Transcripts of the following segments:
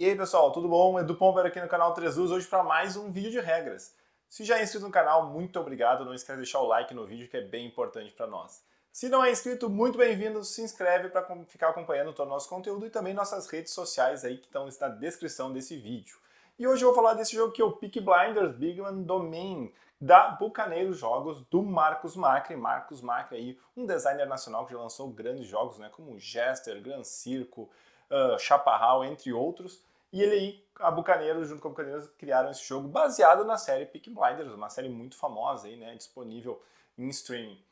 E aí pessoal, tudo bom? Edu Pomper aqui no canal 3 us hoje para mais um vídeo de regras. Se já é inscrito no canal, muito obrigado, não esquece de deixar o like no vídeo que é bem importante para nós. Se não é inscrito, muito bem-vindo, se inscreve para ficar acompanhando todo o nosso conteúdo e também nossas redes sociais aí que estão na descrição desse vídeo. E hoje eu vou falar desse jogo que é o Peak Blinders Big Man Domain, da Bucaneiros Jogos, do Marcos Macri. Marcos Macri aí, um designer nacional que já lançou grandes jogos, né, como Jester, Gran Circo, uh, ah, Chaparral, entre outros. E ele aí, a Bucaneiros, junto com a Bucaneiros, criaram esse jogo baseado na série Peak Blinders, uma série muito famosa aí, né, disponível em streaming.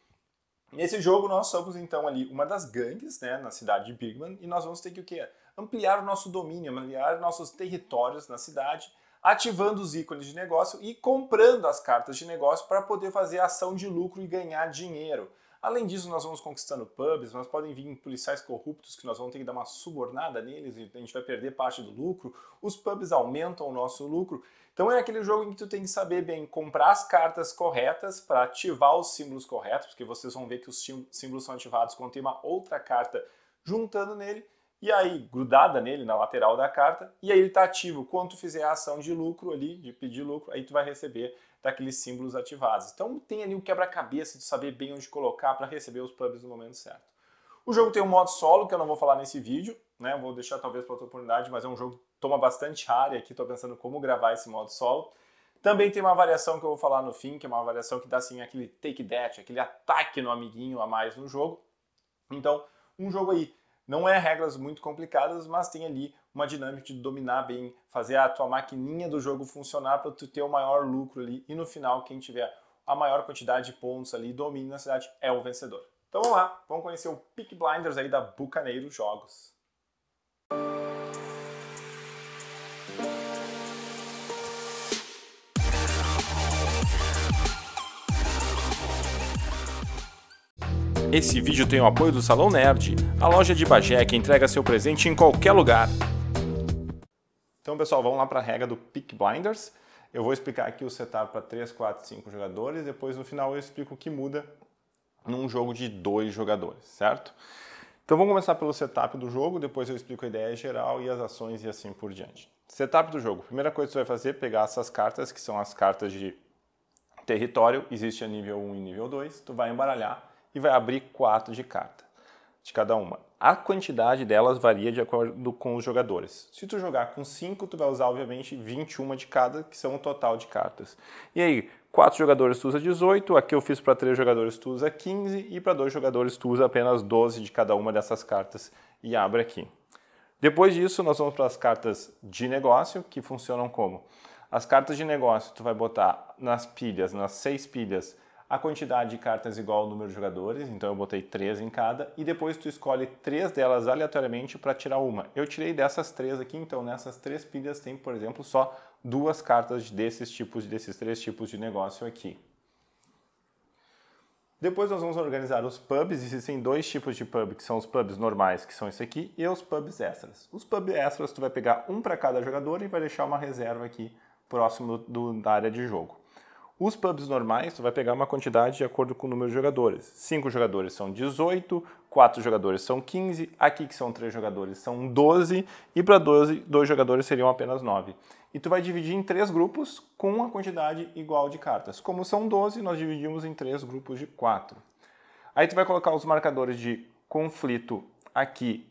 Nesse jogo nós somos então ali uma das gangues, né, na cidade de Bigman, e nós vamos ter que o quê? Ampliar o nosso domínio, ampliar nossos territórios na cidade, ativando os ícones de negócio e comprando as cartas de negócio para poder fazer ação de lucro e ganhar dinheiro. Além disso, nós vamos conquistando pubs, Nós podem vir policiais corruptos que nós vamos ter que dar uma subornada neles e a gente vai perder parte do lucro. Os pubs aumentam o nosso lucro. Então é aquele jogo em que tu tem que saber bem comprar as cartas corretas para ativar os símbolos corretos, porque vocês vão ver que os símbolos são ativados quando tem uma outra carta juntando nele e aí grudada nele na lateral da carta, e aí ele está ativo. Quando tu fizer a ação de lucro ali, de pedir lucro, aí tu vai receber daqueles símbolos ativados. Então tem ali o um quebra-cabeça de saber bem onde colocar para receber os pubs no momento certo. O jogo tem um modo solo, que eu não vou falar nesse vídeo, né? Vou deixar talvez para outra oportunidade, mas é um jogo que toma bastante área aqui, estou pensando como gravar esse modo solo. Também tem uma variação que eu vou falar no fim, que é uma variação que dá assim aquele take that, aquele ataque no amiguinho a mais no jogo. Então, um jogo aí não é regras muito complicadas, mas tem ali uma dinâmica de dominar bem, fazer a tua maquininha do jogo funcionar para tu ter o maior lucro ali e no final quem tiver a maior quantidade de pontos ali, domínio na cidade é o vencedor. Então vamos lá, vamos conhecer o Peak Blinders aí da Bucaneiro Jogos. Esse vídeo tem o apoio do Salão Nerd, a loja de Bagé que entrega seu presente em qualquer lugar. Então, pessoal, vamos lá para a regra do Pick Blinders. Eu vou explicar aqui o setup para 3, 4, 5 jogadores, depois no final eu explico o que muda num jogo de dois jogadores, certo? Então vamos começar pelo setup do jogo, depois eu explico a ideia geral e as ações e assim por diante. Setup do jogo. Primeira coisa que você vai fazer é pegar essas cartas, que são as cartas de território, existe a nível 1 e nível 2, tu vai embaralhar e vai abrir quatro de carta, de cada uma. A quantidade delas varia de acordo com os jogadores. Se tu jogar com 5, tu vai usar, obviamente, 21 de cada, que são o total de cartas. E aí, 4 jogadores tu usa 18, aqui eu fiz para 3 jogadores tu usa 15, e para 2 jogadores tu usa apenas 12 de cada uma dessas cartas e abre aqui. Depois disso, nós vamos para as cartas de negócio, que funcionam como? As cartas de negócio, tu vai botar nas pilhas, nas seis pilhas, a quantidade de cartas igual ao número de jogadores, então eu botei três em cada, e depois tu escolhe três delas aleatoriamente para tirar uma. Eu tirei dessas três aqui, então nessas três pilhas tem, por exemplo, só duas cartas desses tipos, desses três tipos de negócio aqui. Depois nós vamos organizar os pubs, existem dois tipos de pub, que são os pubs normais, que são esse aqui, e os pubs extras. Os pubs extras tu vai pegar um para cada jogador e vai deixar uma reserva aqui próximo do, da área de jogo. Os pubs normais, tu vai pegar uma quantidade de acordo com o número de jogadores. 5 jogadores são 18, 4 jogadores são 15, aqui que são 3 jogadores são 12, e para 12, 2 jogadores seriam apenas 9. E tu vai dividir em 3 grupos com uma quantidade igual de cartas. Como são 12, nós dividimos em 3 grupos de 4. Aí tu vai colocar os marcadores de conflito aqui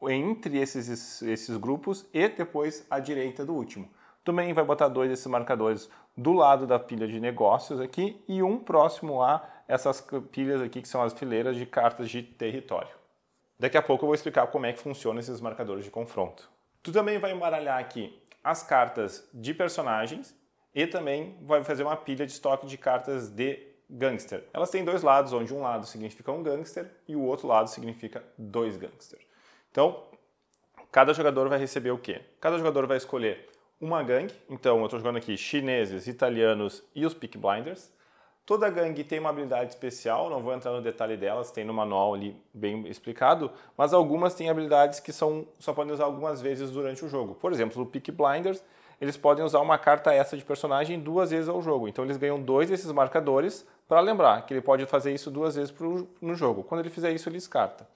entre esses, esses grupos e depois à direita do último também vai botar dois desses marcadores do lado da pilha de negócios aqui e um próximo a essas pilhas aqui que são as fileiras de cartas de território. Daqui a pouco eu vou explicar como é que funcionam esses marcadores de confronto. Tu também vai embaralhar aqui as cartas de personagens e também vai fazer uma pilha de estoque de cartas de gangster. Elas têm dois lados, onde um lado significa um gangster e o outro lado significa dois gangsters. Então, cada jogador vai receber o quê? Cada jogador vai escolher uma gangue. Então eu estou jogando aqui chineses, italianos e os Peak Blinders. Toda gangue tem uma habilidade especial, não vou entrar no detalhe delas, tem no manual ali bem explicado, mas algumas têm habilidades que são só podem usar algumas vezes durante o jogo. Por exemplo, o Peak Blinders, eles podem usar uma carta essa de personagem duas vezes ao jogo. Então eles ganham dois desses marcadores para lembrar que ele pode fazer isso duas vezes pro, no jogo. Quando ele fizer isso, ele descarta.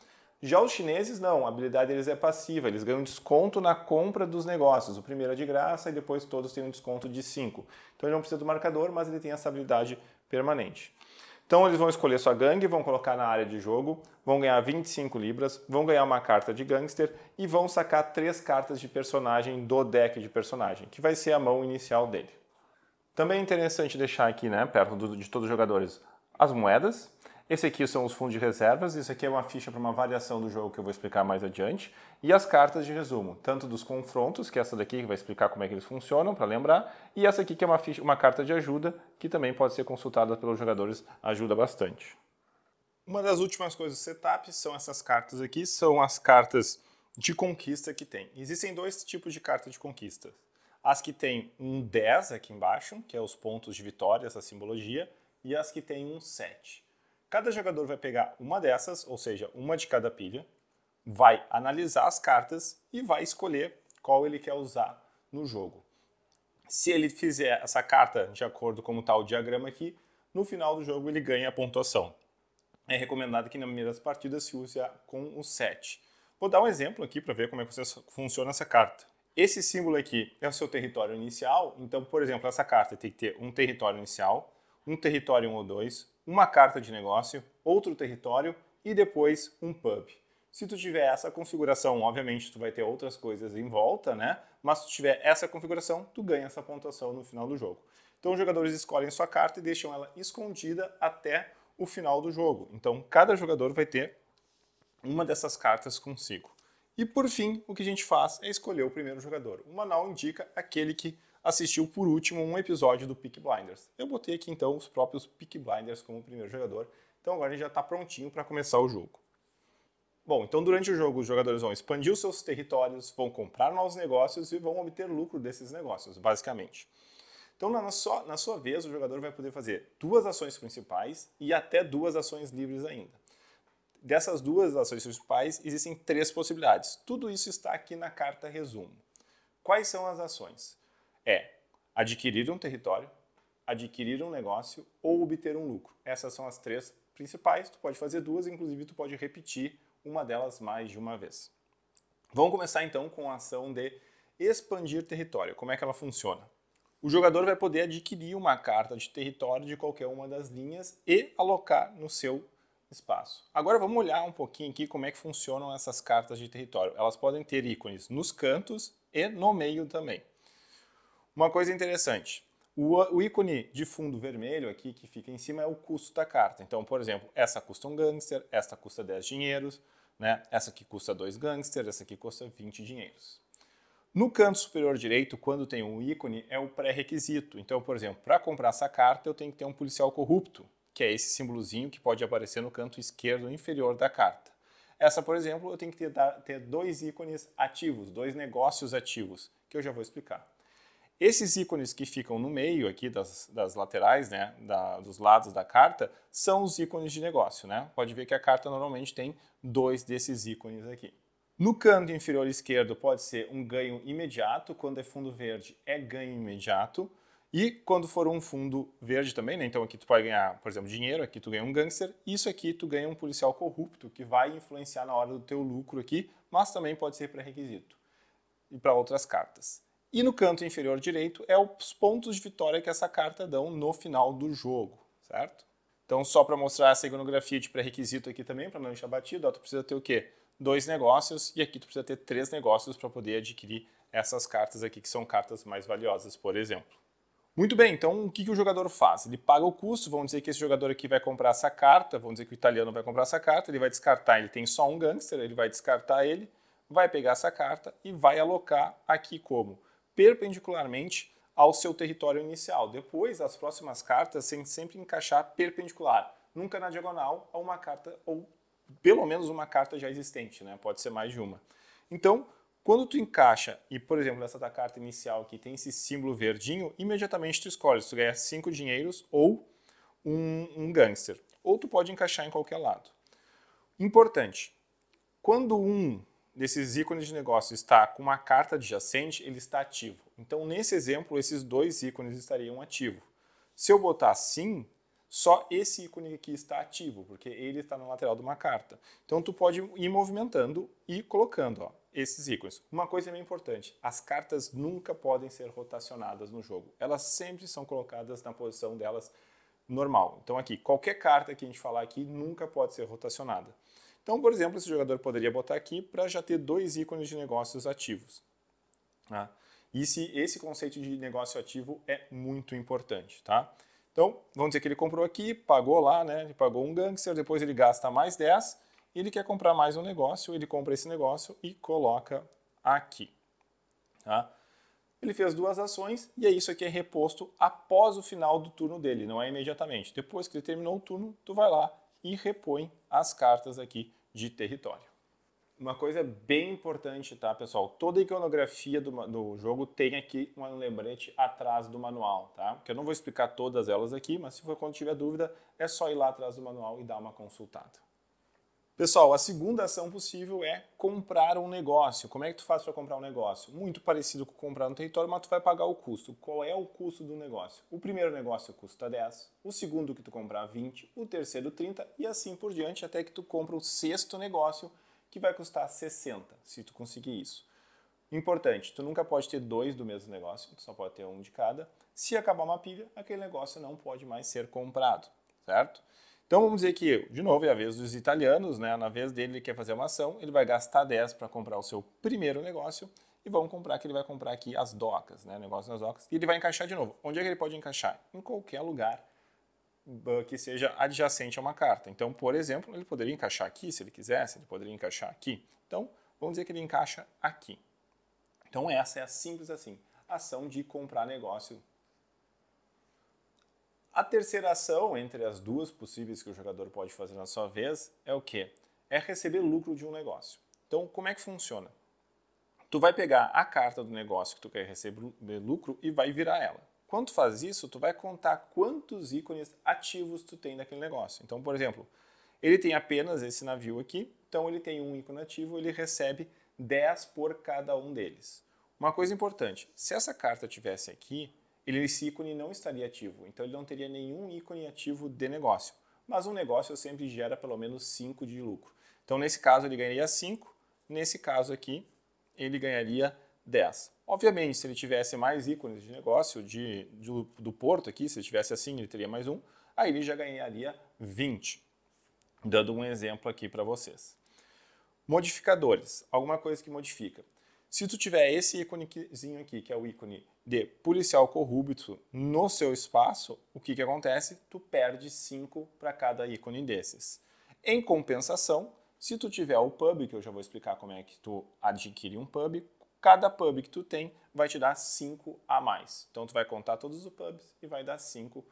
Já os chineses não, a habilidade deles é passiva, eles ganham desconto na compra dos negócios. O primeiro é de graça e depois todos têm um desconto de 5. Então ele não precisa do marcador, mas ele tem essa habilidade permanente. Então eles vão escolher sua gangue, vão colocar na área de jogo, vão ganhar 25 libras, vão ganhar uma carta de gangster e vão sacar três cartas de personagem do deck de personagem, que vai ser a mão inicial dele. Também é interessante deixar aqui, né, perto de todos os jogadores, as moedas, esse aqui são os fundos de reservas, isso aqui é uma ficha para uma variação do jogo que eu vou explicar mais adiante, e as cartas de resumo, tanto dos confrontos, que é essa daqui que vai explicar como é que eles funcionam, para lembrar, e essa aqui que é uma, ficha, uma carta de ajuda, que também pode ser consultada pelos jogadores, ajuda bastante. Uma das últimas coisas do setup são essas cartas aqui, são as cartas de conquista que tem. Existem dois tipos de carta de conquista. As que tem um 10 aqui embaixo, que é os pontos de vitória, essa simbologia, e as que tem um 7. Cada jogador vai pegar uma dessas, ou seja, uma de cada pilha, vai analisar as cartas e vai escolher qual ele quer usar no jogo. Se ele fizer essa carta de acordo com está o diagrama aqui, no final do jogo ele ganha a pontuação. É recomendado que na primeira das partidas se use com o 7. Vou dar um exemplo aqui para ver como é que funciona essa carta. Esse símbolo aqui é o seu território inicial, então, por exemplo, essa carta tem que ter um território inicial, um território 1 ou 2, uma carta de negócio, outro território e depois um pub. Se tu tiver essa configuração, obviamente tu vai ter outras coisas em volta, né? Mas se tu tiver essa configuração, tu ganha essa pontuação no final do jogo. Então os jogadores escolhem sua carta e deixam ela escondida até o final do jogo. Então cada jogador vai ter uma dessas cartas consigo. E por fim, o que a gente faz é escolher o primeiro jogador. O manual indica aquele que assistiu por último um episódio do Peak Blinders. Eu botei aqui então os próprios Peak Blinders como primeiro jogador, então agora a gente já está prontinho para começar o jogo. Bom, então durante o jogo os jogadores vão expandir os seus territórios, vão comprar novos negócios e vão obter lucro desses negócios, basicamente. Então, na sua, na sua vez, o jogador vai poder fazer duas ações principais e até duas ações livres ainda. Dessas duas ações principais, existem três possibilidades. Tudo isso está aqui na carta resumo. Quais são as ações? é adquirir um território, adquirir um negócio ou obter um lucro. Essas são as três principais, tu pode fazer duas, inclusive tu pode repetir uma delas mais de uma vez. Vamos começar então com a ação de expandir território. Como é que ela funciona? O jogador vai poder adquirir uma carta de território de qualquer uma das linhas e alocar no seu espaço. Agora vamos olhar um pouquinho aqui como é que funcionam essas cartas de território. Elas podem ter ícones nos cantos e no meio também. Uma coisa interessante, o, ícone de fundo vermelho aqui que fica em cima é o custo da carta. Então, por exemplo, essa custa um gangster, essa custa 10 dinheiros, né? essa aqui custa 2 gangsters, essa aqui custa 20 dinheiros. No canto superior direito, quando tem um ícone, é o pré-requisito. Então, por exemplo, para comprar essa carta eu tenho que ter um policial corrupto, que é esse símbolozinho que pode aparecer no canto esquerdo inferior da carta. Essa, por exemplo, eu tenho que ter, ter dois ícones ativos, dois negócios ativos, que eu já vou explicar. Esses ícones que ficam no meio aqui das, das laterais, né, da, dos lados da carta, são os ícones de negócio. Né? Pode ver que a carta normalmente tem dois desses ícones aqui. No canto inferior esquerdo pode ser um ganho imediato, quando é fundo verde é ganho imediato, e quando for um fundo verde também, né? então aqui tu pode ganhar, por exemplo, dinheiro, aqui tu ganha um gangster, isso aqui tu ganha um policial corrupto, que vai influenciar na hora do teu lucro aqui, mas também pode ser pré-requisito, e para outras cartas. E no canto inferior direito é os pontos de vitória que essa carta dão no final do jogo, certo? Então, só para mostrar essa iconografia de pré-requisito aqui também, para não deixar batido, ó, tu precisa ter o quê? Dois negócios, e aqui tu precisa ter três negócios para poder adquirir essas cartas aqui, que são cartas mais valiosas, por exemplo. Muito bem, então o que, que o jogador faz? Ele paga o custo, vamos dizer que esse jogador aqui vai comprar essa carta, vamos dizer que o italiano vai comprar essa carta, ele vai descartar, ele tem só um gangster, ele vai descartar ele, vai pegar essa carta e vai alocar aqui como? perpendicularmente ao seu território inicial. Depois, as próximas cartas têm sempre encaixar perpendicular, nunca na diagonal a uma carta ou pelo menos uma carta já existente, né? Pode ser mais de uma. Então, quando tu encaixa, e por exemplo, essa da carta inicial aqui tem esse símbolo verdinho, imediatamente tu escolhe se tu ganha cinco dinheiros ou um, um gangster. Ou tu pode encaixar em qualquer lado. Importante, quando um desses ícones de negócio está com uma carta adjacente, ele está ativo. Então, nesse exemplo, esses dois ícones estariam ativos. Se eu botar sim, só esse ícone aqui está ativo, porque ele está na lateral de uma carta. Então, tu pode ir movimentando e colocando ó, esses ícones. Uma coisa bem importante, as cartas nunca podem ser rotacionadas no jogo. Elas sempre são colocadas na posição delas normal. Então, aqui, qualquer carta que a gente falar aqui nunca pode ser rotacionada. Então, por exemplo, esse jogador poderia botar aqui para já ter dois ícones de negócios ativos. Tá? E se esse conceito de negócio ativo é muito importante, tá? Então, vamos dizer que ele comprou aqui, pagou lá, né? Ele pagou um gangster, depois ele gasta mais 10, ele quer comprar mais um negócio, ele compra esse negócio e coloca aqui. Tá? Ele fez duas ações e é isso aqui é reposto após o final do turno dele, não é imediatamente. Depois que ele terminou o turno, tu vai lá e repõe as cartas aqui de território. Uma coisa bem importante, tá, pessoal? Toda a iconografia do, do jogo tem aqui um lembrete atrás do manual, tá? Que eu não vou explicar todas elas aqui, mas se for quando tiver dúvida, é só ir lá atrás do manual e dar uma consultada. Pessoal, a segunda ação possível é comprar um negócio. Como é que tu faz para comprar um negócio? Muito parecido com comprar no território, mas tu vai pagar o custo. Qual é o custo do negócio? O primeiro negócio custa 10, o segundo que tu comprar 20, o terceiro 30 e assim por diante até que tu compra o sexto negócio que vai custar 60, se tu conseguir isso. Importante, tu nunca pode ter dois do mesmo negócio, tu só pode ter um de cada. Se acabar uma pilha, aquele negócio não pode mais ser comprado, certo? Então vamos dizer que, de novo, é a vez dos italianos, né? na vez dele ele quer fazer uma ação, ele vai gastar 10 para comprar o seu primeiro negócio e vamos comprar que ele vai comprar aqui as docas, né? negócio das docas, e ele vai encaixar de novo. Onde é que ele pode encaixar? Em qualquer lugar uh, que seja adjacente a uma carta. Então, por exemplo, ele poderia encaixar aqui, se ele quisesse, ele poderia encaixar aqui. Então, vamos dizer que ele encaixa aqui. Então, essa é a simples assim, ação de comprar negócio a terceira ação, entre as duas possíveis que o jogador pode fazer na sua vez, é o quê? É receber lucro de um negócio. Então, como é que funciona? Tu vai pegar a carta do negócio que tu quer receber lucro e vai virar ela. Quando tu faz isso, tu vai contar quantos ícones ativos tu tem daquele negócio. Então, por exemplo, ele tem apenas esse navio aqui, então ele tem um ícone ativo, ele recebe 10 por cada um deles. Uma coisa importante, se essa carta tivesse aqui, ele, é esse ícone não estaria ativo, então ele não teria nenhum ícone ativo de negócio. Mas um negócio sempre gera pelo menos 5 de lucro. Então, nesse caso, ele ganharia 5, nesse caso aqui, ele ganharia 10. Obviamente, se ele tivesse mais ícones de negócio de, de, do Porto aqui, se ele tivesse assim, ele teria mais um, aí ele já ganharia 20. Dando um exemplo aqui para vocês. Modificadores, alguma coisa que modifica. Se tu tiver esse íconezinho aqui, que é o ícone de policial corrupto no seu espaço, o que, que acontece? Tu perde 5 para cada ícone desses. Em compensação, se tu tiver o pub, que eu já vou explicar como é que tu adquire um pub, cada pub que tu tem vai te dar 5 a mais. Então tu vai contar todos os pubs e vai dar 5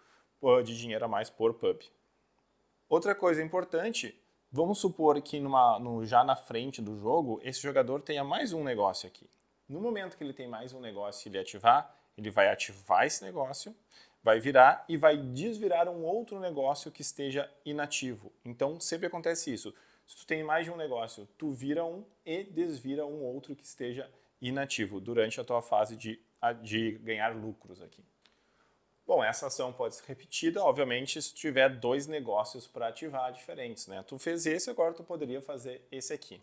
uh, de dinheiro a mais por pub. Outra coisa importante Vamos supor que numa, no, já na frente do jogo, esse jogador tenha mais um negócio aqui. No momento que ele tem mais um negócio e ele ativar, ele vai ativar esse negócio, vai virar e vai desvirar um outro negócio que esteja inativo. Então sempre acontece isso. Se tu tem mais de um negócio, tu vira um e desvira um outro que esteja inativo durante a tua fase de, de ganhar lucros aqui. Bom, essa ação pode ser repetida, obviamente, se tiver dois negócios para ativar diferentes, né? Tu fez esse, agora tu poderia fazer esse aqui.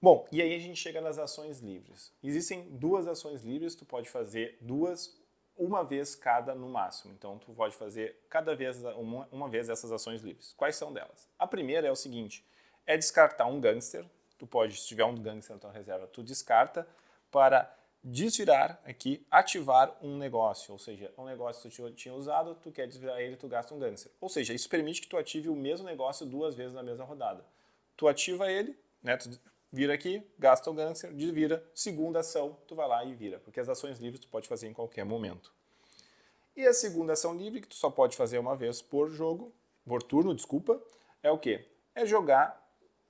Bom, e aí a gente chega nas ações livres. Existem duas ações livres, tu pode fazer duas, uma vez cada no máximo. Então tu pode fazer cada vez uma, uma vez essas ações livres. Quais são delas? A primeira é o seguinte, é descartar um gangster. Tu pode, se tiver um gangster na tua reserva, tu descarta para desvirar aqui, ativar um negócio, ou seja, um negócio que tu tinha usado, tu quer desvirar ele, tu gasta um gangster. Ou seja, isso permite que tu ative o mesmo negócio duas vezes na mesma rodada. Tu ativa ele, né, tu vira aqui, gasta o gangster, desvira, segunda ação, tu vai lá e vira, porque as ações livres tu pode fazer em qualquer momento. E a segunda ação livre, que tu só pode fazer uma vez por jogo, por turno, desculpa, é o quê? É jogar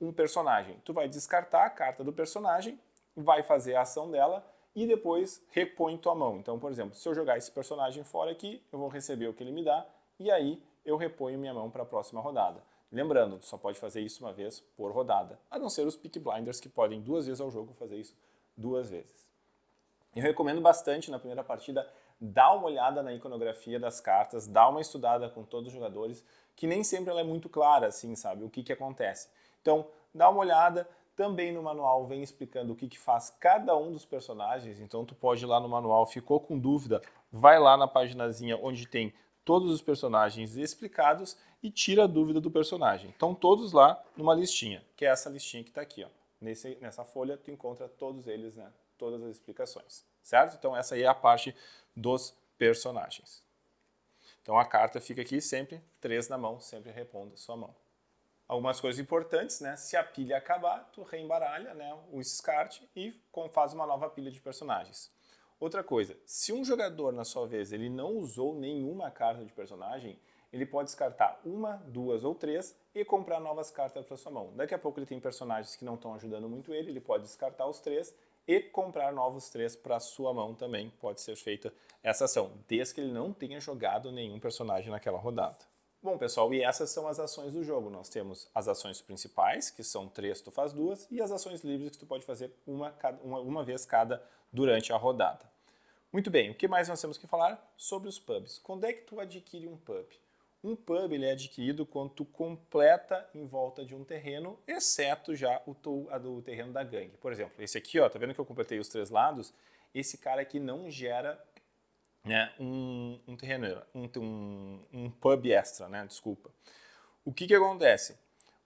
um personagem. Tu vai descartar a carta do personagem, vai fazer a ação dela, e depois repõe tua mão. Então, por exemplo, se eu jogar esse personagem fora aqui, eu vou receber o que ele me dá e aí eu reponho minha mão para a próxima rodada. Lembrando, tu só pode fazer isso uma vez por rodada, a não ser os Peak Blinders que podem duas vezes ao jogo fazer isso duas vezes. Eu recomendo bastante na primeira partida dar uma olhada na iconografia das cartas, dar uma estudada com todos os jogadores, que nem sempre ela é muito clara assim, sabe, o que que acontece. Então, dá uma olhada, também no manual vem explicando o que, que faz cada um dos personagens, então tu pode ir lá no manual, ficou com dúvida, vai lá na paginazinha onde tem todos os personagens explicados e tira a dúvida do personagem. Então todos lá numa listinha, que é essa listinha que está aqui. Ó. Nesse, nessa folha tu encontra todos eles, né? todas as explicações, certo? Então essa aí é a parte dos personagens. Então a carta fica aqui sempre, três na mão, sempre repondo sua mão algumas coisas importantes, né? Se a pilha acabar, tu reembaralha né, o descarte e faz uma nova pilha de personagens. Outra coisa, se um jogador, na sua vez, ele não usou nenhuma carta de personagem, ele pode descartar uma, duas ou três e comprar novas cartas para sua mão. Daqui a pouco ele tem personagens que não estão ajudando muito ele, ele pode descartar os três e comprar novos três para sua mão também. Pode ser feita essa ação, desde que ele não tenha jogado nenhum personagem naquela rodada. Bom, pessoal, e essas são as ações do jogo. Nós temos as ações principais, que são três, tu faz duas, e as ações livres, que tu pode fazer uma, uma, uma vez cada durante a rodada. Muito bem, o que mais nós temos que falar? Sobre os pubs. Quando é que tu adquire um pub? Um pub ele é adquirido quando tu completa em volta de um terreno, exceto já o, tu, do terreno da gangue. Por exemplo, esse aqui, ó, tá vendo que eu completei os três lados? Esse cara aqui não gera né, um, um terreno, um, um, pub extra, né, desculpa. O que, que acontece?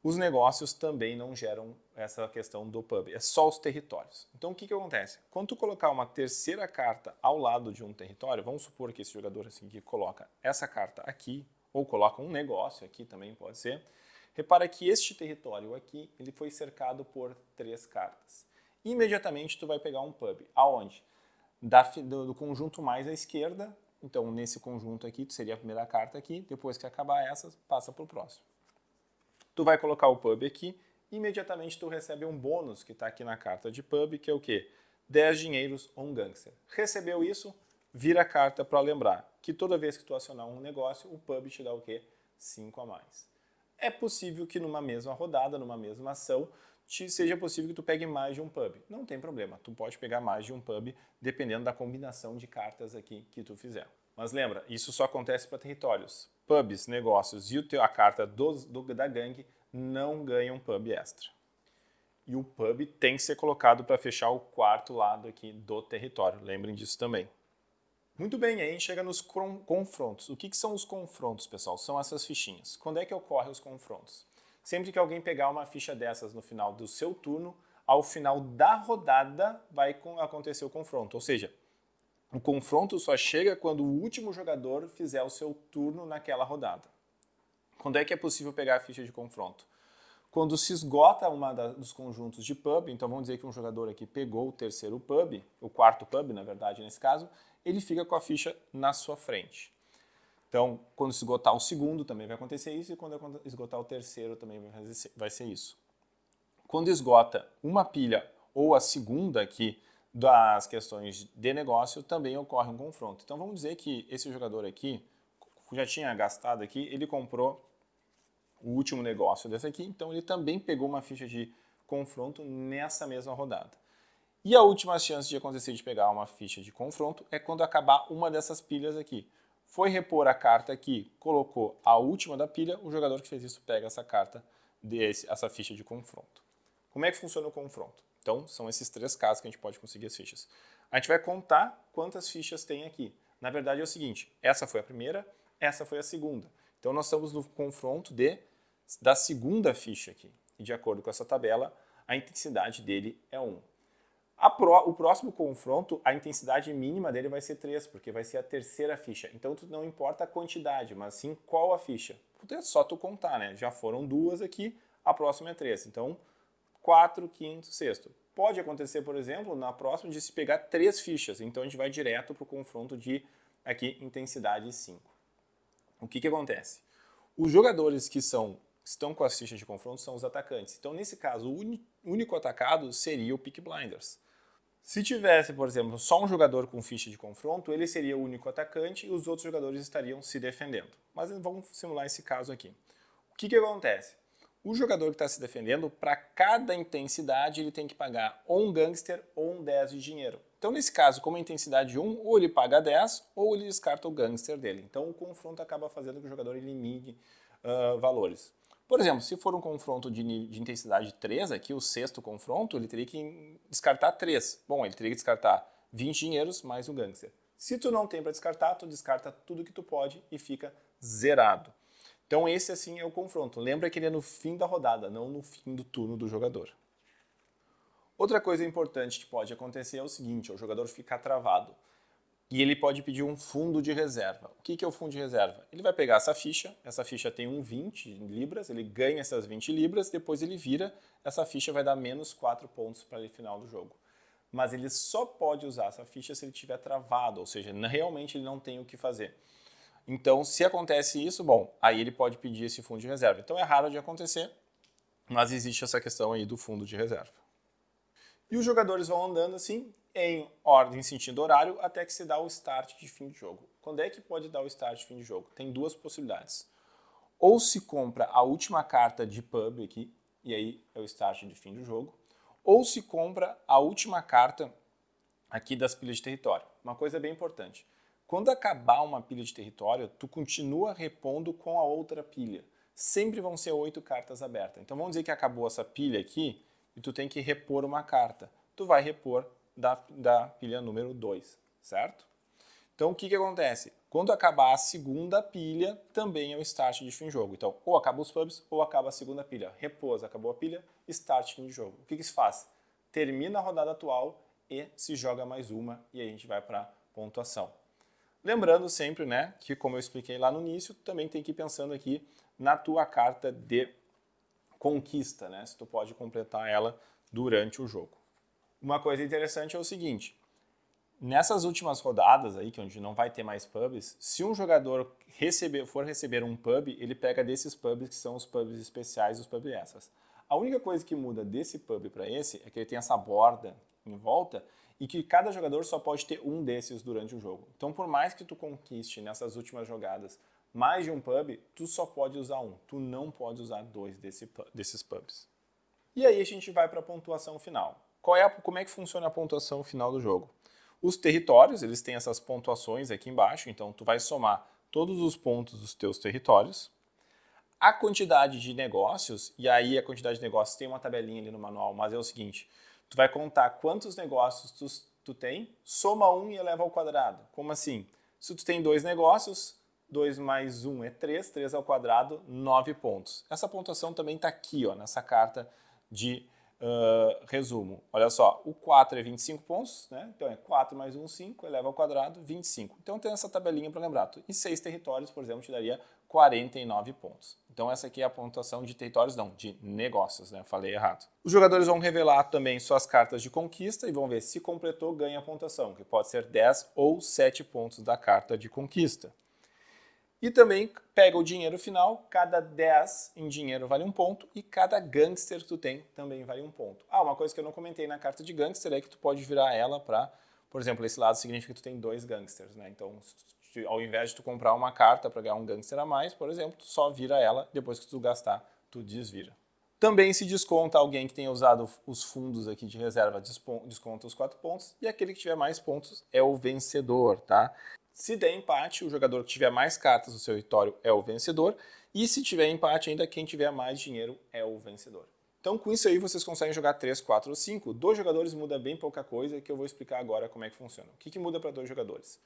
Os negócios também não geram essa questão do pub, é só os territórios. Então o que, que acontece? Quando tu colocar uma terceira carta ao lado de um território, vamos supor que esse jogador assim que coloca essa carta aqui, ou coloca um negócio aqui também pode ser, repara que este território aqui, ele foi cercado por três cartas. Imediatamente tu vai pegar um pub. Aonde? da, do, do, conjunto mais à esquerda. Então, nesse conjunto aqui, seria a primeira carta aqui. Depois que acabar essa, passa para o próximo. Tu vai colocar o pub aqui. Imediatamente tu recebe um bônus que está aqui na carta de pub, que é o quê? 10 dinheiros um gangster. Recebeu isso, vira a carta para lembrar que toda vez que tu acionar um negócio, o pub te dá o quê? 5 a mais. É possível que numa mesma rodada, numa mesma ação, te seja possível que tu pegue mais de um pub. Não tem problema, tu pode pegar mais de um pub dependendo da combinação de cartas aqui que tu fizer. Mas lembra, isso só acontece para territórios. Pubs, negócios e a carta do, do, da gangue não ganham pub extra. E o pub tem que ser colocado para fechar o quarto lado aqui do território. Lembrem disso também. Muito bem, aí a gente chega nos confrontos. O que, que são os confrontos, pessoal? São essas fichinhas. Quando é que ocorrem os confrontos? Sempre que alguém pegar uma ficha dessas no final do seu turno, ao final da rodada vai acontecer o confronto. Ou seja, o confronto só chega quando o último jogador fizer o seu turno naquela rodada. Quando é que é possível pegar a ficha de confronto? Quando se esgota um dos conjuntos de pub, então vamos dizer que um jogador aqui pegou o terceiro pub, o quarto pub, na verdade, nesse caso, ele fica com a ficha na sua frente. Então, quando esgotar o segundo, também vai acontecer isso, e quando esgotar o terceiro, também vai ser isso. Quando esgota uma pilha ou a segunda aqui das questões de negócio, também ocorre um confronto. Então, vamos dizer que esse jogador aqui já tinha gastado aqui, ele comprou o último negócio dessa aqui, então ele também pegou uma ficha de confronto nessa mesma rodada. E a última chance de acontecer de pegar uma ficha de confronto é quando acabar uma dessas pilhas aqui foi repor a carta que colocou a última da pilha, o jogador que fez isso pega essa carta, desse, essa ficha de confronto. Como é que funciona o confronto? Então, são esses três casos que a gente pode conseguir as fichas. A gente vai contar quantas fichas tem aqui. Na verdade é o seguinte, essa foi a primeira, essa foi a segunda. Então, nós estamos no confronto de, da segunda ficha aqui. E de acordo com essa tabela, a intensidade dele é 1. Pro, o próximo confronto, a intensidade mínima dele vai ser 3, porque vai ser a terceira ficha. Então tu não importa a quantidade, mas sim qual a ficha. É só tu contar, né? Já foram duas aqui, a próxima é 3. Então, 4, 5, 6. Pode acontecer, por exemplo, na próxima de se pegar três fichas. Então a gente vai direto para o confronto de aqui intensidade 5. O que, que acontece? Os jogadores que são estão com as fichas de confronto são os atacantes. Então, nesse caso, o único atacado seria o Pick Blinders. Se tivesse, por exemplo, só um jogador com ficha de confronto, ele seria o único atacante e os outros jogadores estariam se defendendo. Mas vamos simular esse caso aqui. O que, que acontece? O jogador que está se defendendo, para cada intensidade, ele tem que pagar ou um gangster ou um 10 de dinheiro. Então, nesse caso, como a intensidade 1, ou ele paga 10 ou ele descarta o gangster dele. Então, o confronto acaba fazendo que o jogador elimine uh, valores. Por exemplo, se for um confronto de, de intensidade 3, aqui o sexto confronto, ele teria que descartar 3. Bom, ele teria que descartar 20 dinheiros mais um gangster. Se tu não tem para descartar, tu descarta tudo que tu pode e fica zerado. Então esse assim é o confronto. Lembra que ele é no fim da rodada, não no fim do turno do jogador. Outra coisa importante que pode acontecer é o seguinte, o jogador ficar travado e ele pode pedir um fundo de reserva. O que é o fundo de reserva? Ele vai pegar essa ficha, essa ficha tem um 20 libras, ele ganha essas 20 libras, depois ele vira, essa ficha vai dar menos 4 pontos para ele final do jogo. Mas ele só pode usar essa ficha se ele tiver travado, ou seja, realmente ele não tem o que fazer. Então, se acontece isso, bom, aí ele pode pedir esse fundo de reserva. Então é raro de acontecer, mas existe essa questão aí do fundo de reserva. E os jogadores vão andando assim, em ordem sentido horário até que se dá o start de fim de jogo. Quando é que pode dar o start de fim de jogo? Tem duas possibilidades. Ou se compra a última carta de pub aqui, e aí é o start de fim do jogo, ou se compra a última carta aqui das pilhas de território. Uma coisa bem importante. Quando acabar uma pilha de território, tu continua repondo com a outra pilha. Sempre vão ser oito cartas abertas. Então vamos dizer que acabou essa pilha aqui e tu tem que repor uma carta. Tu vai repor da, da pilha número 2, certo? Então, o que, que acontece? Quando acabar a segunda pilha, também é o start de fim de jogo. Então, ou acaba os pubs, ou acaba a segunda pilha. Repousa, acabou a pilha, start, fim de jogo. O que, que se faz? Termina a rodada atual e se joga mais uma e a gente vai para pontuação. Lembrando sempre, né, que como eu expliquei lá no início, também tem que ir pensando aqui na tua carta de conquista, né, se tu pode completar ela durante o jogo. Uma coisa interessante é o seguinte: nessas últimas rodadas aí, que onde não vai ter mais pubs, se um jogador receber, for receber um pub, ele pega desses pubs que são os pubs especiais, os pubs essas. A única coisa que muda desse pub para esse é que ele tem essa borda em volta e que cada jogador só pode ter um desses durante o jogo. Então, por mais que tu conquiste nessas últimas jogadas mais de um pub, tu só pode usar um. Tu não pode usar dois desse, desses pubs. E aí a gente vai para a pontuação final qual é a, como é que funciona a pontuação final do jogo. Os territórios, eles têm essas pontuações aqui embaixo, então tu vai somar todos os pontos dos teus territórios. A quantidade de negócios, e aí a quantidade de negócios tem uma tabelinha ali no manual, mas é o seguinte, tu vai contar quantos negócios tu, tu tem, soma um e eleva ao quadrado. Como assim? Se tu tem dois negócios, 2 mais 1 é 3, 3 ao quadrado, 9 pontos. Essa pontuação também está aqui, ó, nessa carta de Uh, resumo, olha só, o 4 é 25 pontos, né? então é 4 mais 1, 5, eleva ao quadrado, 25. Então tem essa tabelinha para lembrar. E 6 territórios, por exemplo, te daria 49 pontos. Então essa aqui é a pontuação de territórios, não, de negócios, né? falei errado. Os jogadores vão revelar também suas cartas de conquista e vão ver se completou, ganha a pontuação, que pode ser 10 ou 7 pontos da carta de conquista. E também pega o dinheiro final, cada 10 em dinheiro vale um ponto e cada gangster que tu tem também vale um ponto. Ah, uma coisa que eu não comentei na carta de gangster é que tu pode virar ela para, por exemplo, esse lado significa que tu tem dois gangsters, né? Então, ao invés de tu comprar uma carta para ganhar um gangster a mais, por exemplo, tu só vira ela, depois que tu gastar, tu desvira. Também se desconta alguém que tenha usado os fundos aqui de reserva, desconta os quatro pontos, e aquele que tiver mais pontos é o vencedor, tá? Se der empate, o jogador que tiver mais cartas no seu território é o vencedor. E se tiver empate, ainda quem tiver mais dinheiro é o vencedor. Então, com isso aí, vocês conseguem jogar 3, 4 ou 5. Dois jogadores muda bem pouca coisa, que eu vou explicar agora como é que funciona. O que, que muda para dois jogadores?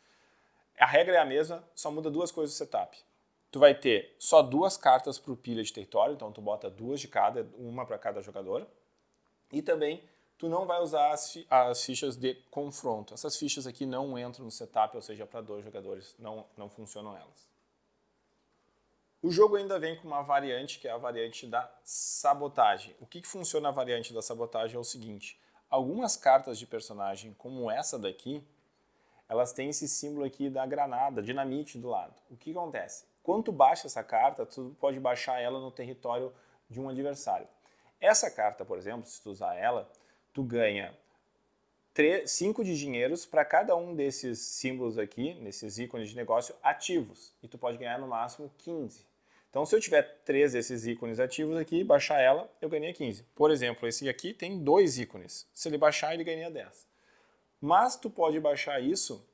A regra é a mesma, só muda duas coisas do setup. Tu vai ter só duas cartas para o pilha de território, então tu bota duas de cada, uma para cada jogador. E também tu não vai usar as, as, fichas de confronto. Essas fichas aqui não entram no setup, ou seja, para dois jogadores, não, não funcionam elas. O jogo ainda vem com uma variante, que é a variante da sabotagem. O que, que funciona a variante da sabotagem é o seguinte, algumas cartas de personagem, como essa daqui, elas têm esse símbolo aqui da granada, dinamite do lado. O que acontece? Quando tu baixa essa carta, tu pode baixar ela no território de um adversário. Essa carta, por exemplo, se tu usar ela, tu ganha 5 de dinheiros para cada um desses símbolos aqui, nesses ícones de negócio ativos. E tu pode ganhar no máximo 15. Então, se eu tiver três desses ícones ativos aqui, baixar ela, eu ganhei 15. Por exemplo, esse aqui tem dois ícones. Se ele baixar, ele ganha 10. Mas tu pode baixar isso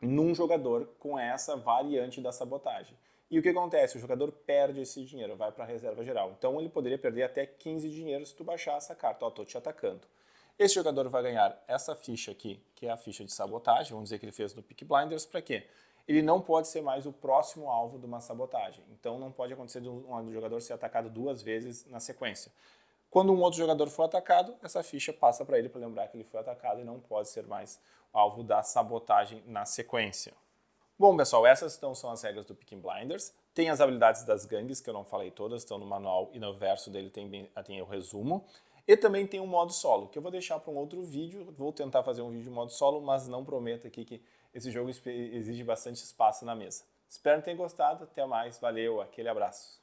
num jogador com essa variante da sabotagem. E o que acontece? O jogador perde esse dinheiro, vai para a reserva geral. Então ele poderia perder até 15 dinheiros se tu baixar essa carta. Ó, oh, tô te atacando. Esse jogador vai ganhar essa ficha aqui, que é a ficha de sabotagem, vamos dizer que ele fez no Pick Blinders, para quê? Ele não pode ser mais o próximo alvo de uma sabotagem. Então não pode acontecer de um, um jogador ser atacado duas vezes na sequência. Quando um outro jogador for atacado, essa ficha passa para ele para lembrar que ele foi atacado e não pode ser mais alvo da sabotagem na sequência. Bom, pessoal, essas então são as regras do Picking Blinders. Tem as habilidades das gangues, que eu não falei todas, estão no manual e no verso dele tem, tem o resumo. E também tem um modo solo, que eu vou deixar para um outro vídeo. Vou tentar fazer um vídeo de modo solo, mas não prometo aqui que esse jogo exige bastante espaço na mesa. Espero que tenham gostado. Até mais. Valeu. Aquele abraço.